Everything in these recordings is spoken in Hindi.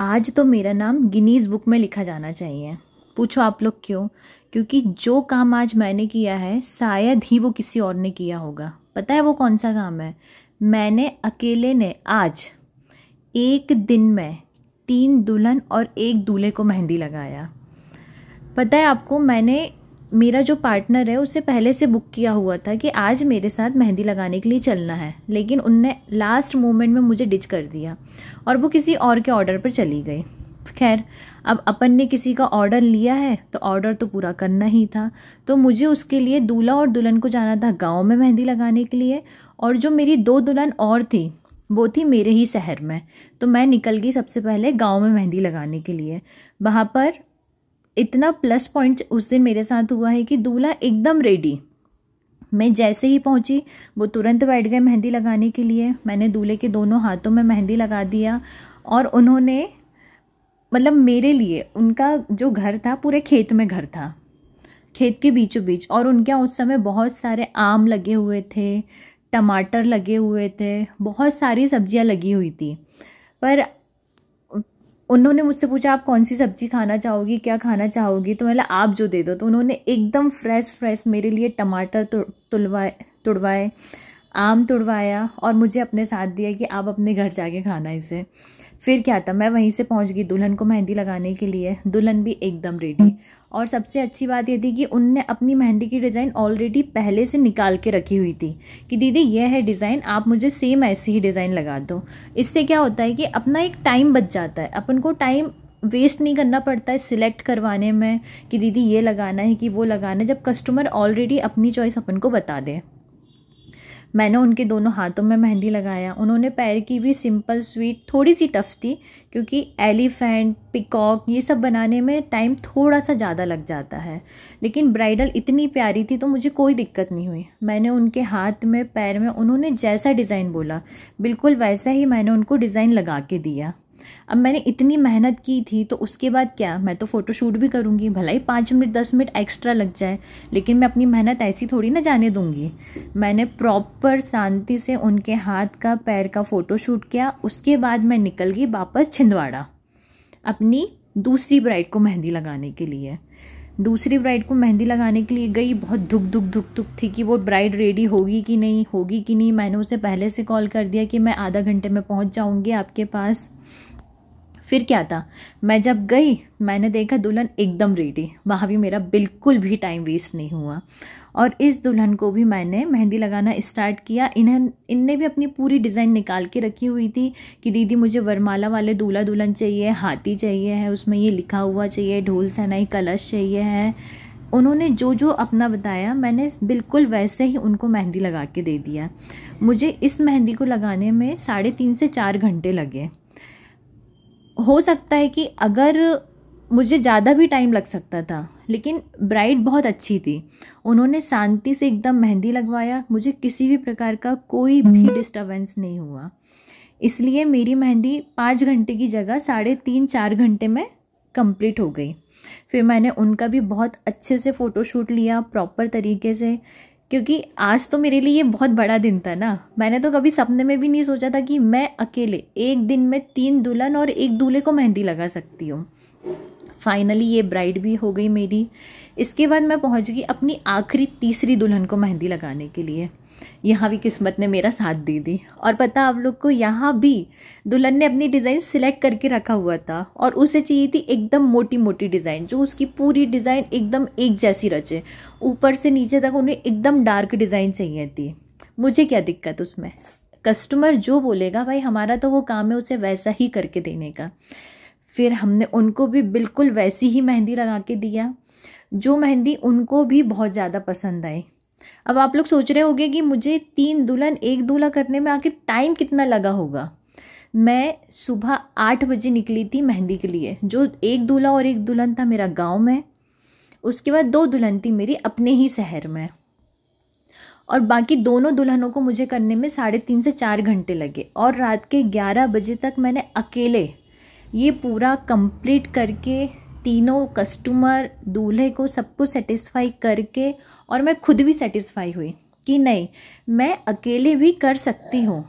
आज तो मेरा नाम गिनीज़ बुक में लिखा जाना चाहिए पूछो आप लोग क्यों क्योंकि जो काम आज मैंने किया है शायद ही वो किसी और ने किया होगा पता है वो कौन सा काम है मैंने अकेले ने आज एक दिन में तीन दुल्हन और एक दूल्हे को मेहंदी लगाया पता है आपको मैंने मेरा जो पार्टनर है उसे पहले से बुक किया हुआ था कि आज मेरे साथ मेहंदी लगाने के लिए चलना है लेकिन उनने लास्ट मोमेंट में मुझे डिच कर दिया और वो किसी और के ऑर्डर पर चली गई खैर अब अपन ने किसी का ऑर्डर लिया है तो ऑर्डर तो पूरा करना ही था तो मुझे उसके लिए दूल्हा और दुल्हन को जाना था गाँव में मेहंदी लगाने के लिए और जो मेरी दो दुल्हन और थी वो थी मेरे ही शहर में तो मैं निकल गई सबसे पहले गांव में मेहंदी लगाने के लिए वहाँ पर इतना प्लस पॉइंट उस दिन मेरे साथ हुआ है कि दूल्हा एकदम रेडी मैं जैसे ही पहुंची वो तुरंत बैठ गए मेहंदी लगाने के लिए मैंने दूल्हे के दोनों हाथों में मेहंदी लगा दिया और उन्होंने मतलब मेरे लिए उनका जो घर था पूरे खेत में घर था खेत के बीचों बीच और उनके यहाँ उस समय बहुत सारे आम लगे हुए थे टमाटर लगे हुए थे बहुत सारी सब्जियां लगी हुई थी पर उन्होंने मुझसे पूछा आप कौन सी सब्ज़ी खाना चाहोगी क्या खाना चाहोगी तो मैंने आप जो दे दो तो उन्होंने एकदम फ्रेश फ्रेश मेरे लिए टमाटर तुड़वाए तुड़वाए आम तुड़वाया और मुझे अपने साथ दिया कि आप अपने घर जाके खाना इसे फिर क्या था मैं वहीं से पहुंच गई दुल्हन को मेहंदी लगाने के लिए दुल्हन भी एकदम रेडी और सबसे अच्छी बात ये थी कि उनने अपनी मेहंदी की डिज़ाइन ऑलरेडी पहले से निकाल के रखी हुई थी कि दीदी ये है डिज़ाइन आप मुझे सेम ऐसी ही डिज़ाइन लगा दो इससे क्या होता है कि अपना एक टाइम बच जाता है अपन को टाइम वेस्ट नहीं करना पड़ता है सिलेक्ट करवाने में कि दीदी ये लगाना है कि वो लगाना है जब कस्टमर ऑलरेडी अपनी चॉइस अपन को बता दे मैंने उनके दोनों हाथों में मेहंदी लगाया उन्होंने पैर की भी सिंपल स्वीट थोड़ी सी टफ थी क्योंकि एलिफेंट पिकॉक ये सब बनाने में टाइम थोड़ा सा ज़्यादा लग जाता है लेकिन ब्राइडल इतनी प्यारी थी तो मुझे कोई दिक्कत नहीं हुई मैंने उनके हाथ में पैर में उन्होंने जैसा डिज़ाइन बोला बिल्कुल वैसा ही मैंने उनको डिज़ाइन लगा के दिया अब मैंने इतनी मेहनत की थी तो उसके बाद क्या मैं तो फ़ोटोशूट भी करूँगी भला ही पाँच मिनट दस मिनट एक्स्ट्रा लग जाए लेकिन मैं अपनी मेहनत ऐसी थोड़ी ना जाने दूँगी मैंने प्रॉपर शांति से उनके हाथ का पैर का फ़ोटोशूट किया उसके बाद मैं निकल गई वापस छिंदवाड़ा अपनी दूसरी ब्राइड को मेहंदी लगाने के लिए दूसरी ब्राइड को मेहंदी लगाने के लिए गई बहुत धुक धुक धुक धुक थी कि वो ब्राइड रेडी होगी कि नहीं होगी कि नहीं मैंने उसे पहले से कॉल कर दिया कि मैं आधा घंटे में पहुंच जाऊंगी आपके पास फिर क्या था मैं जब गई मैंने देखा दुल्हन एकदम रेडी वहाँ भी मेरा बिल्कुल भी टाइम वेस्ट नहीं हुआ और इस दुल्हन को भी मैंने मेहंदी लगाना स्टार्ट किया इन्हें इनने भी अपनी पूरी डिज़ाइन निकाल के रखी हुई थी कि दीदी मुझे वरमाला वाले दूल्हा दुल्हन चाहिए हाथी चाहिए है उसमें ये लिखा हुआ चाहिए ढोल सनाई कलश चाहिए है उन्होंने जो जो अपना बताया मैंने बिल्कुल वैसे ही उनको मेहंदी लगा के दे दिया मुझे इस मेहंदी को लगाने में साढ़े तीन से चार घंटे लगे हो सकता है कि अगर मुझे ज़्यादा भी टाइम लग सकता था लेकिन ब्राइड बहुत अच्छी थी उन्होंने शांति से एकदम मेहंदी लगवाया मुझे किसी भी प्रकार का कोई भी डिस्टर्बेंस हम्म। नहीं हुआ इसलिए मेरी मेहंदी पाँच घंटे की जगह साढ़े तीन चार घंटे में कंप्लीट हो गई फिर मैंने उनका भी बहुत अच्छे से फ़ोटोशूट लिया प्रॉपर तरीके से क्योंकि आज तो मेरे लिए ये बहुत बड़ा दिन था ना मैंने तो कभी सपने में भी नहीं सोचा था कि मैं अकेले एक दिन में तीन दुल्हन और एक दूल्हे को मेहंदी लगा सकती हूँ फाइनली ये ब्राइड भी हो गई मेरी इसके बाद मैं पहुँच गई अपनी आखिरी तीसरी दुल्हन को मेहंदी लगाने के लिए यहाँ भी किस्मत ने मेरा साथ दे दी और पता आप लोग को यहाँ भी दुल्हन ने अपनी डिज़ाइन सिलेक्ट करके रखा हुआ था और उसे चाहिए थी एकदम मोटी मोटी डिज़ाइन जो उसकी पूरी डिज़ाइन एकदम एक जैसी रचे ऊपर से नीचे तक उन्हें एकदम डार्क डिज़ाइन चाहिए थी मुझे क्या दिक्कत उसमें कस्टमर जो बोलेगा भाई हमारा तो वो काम है उसे वैसा ही करके देने का फिर हमने उनको भी बिल्कुल वैसी ही मेहंदी लगा के दिया जो मेहंदी उनको भी बहुत ज़्यादा पसंद आई अब आप लोग सोच रहे होंगे कि मुझे तीन दुल्हन एक दूल्हा करने में आखिर टाइम कितना लगा होगा मैं सुबह आठ बजे निकली थी मेहंदी के लिए जो एक दूल्हा और एक दुल्हन था मेरा गांव में उसके बाद दो दुल्हन थी मेरी अपने ही शहर में और बाकी दोनों दुल्हनों को मुझे करने में साढ़े तीन से चार घंटे लगे और रात के ग्यारह बजे तक मैंने अकेले ये पूरा कंप्लीट करके तीनों कस्टमर दूल्हे को सबको सेटिस्फाई करके और मैं खुद भी सेटिस्फाई हुई कि नहीं मैं अकेले भी कर सकती हूँ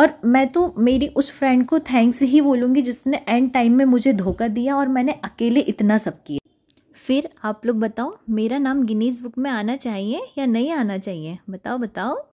और मैं तो मेरी उस फ्रेंड को थैंक्स ही बोलूँगी जिसने एंड टाइम में मुझे धोखा दिया और मैंने अकेले इतना सब किया फिर आप लोग बताओ मेरा नाम गिनीज बुक में आना चाहिए या नहीं आना चाहिए बताओ बताओ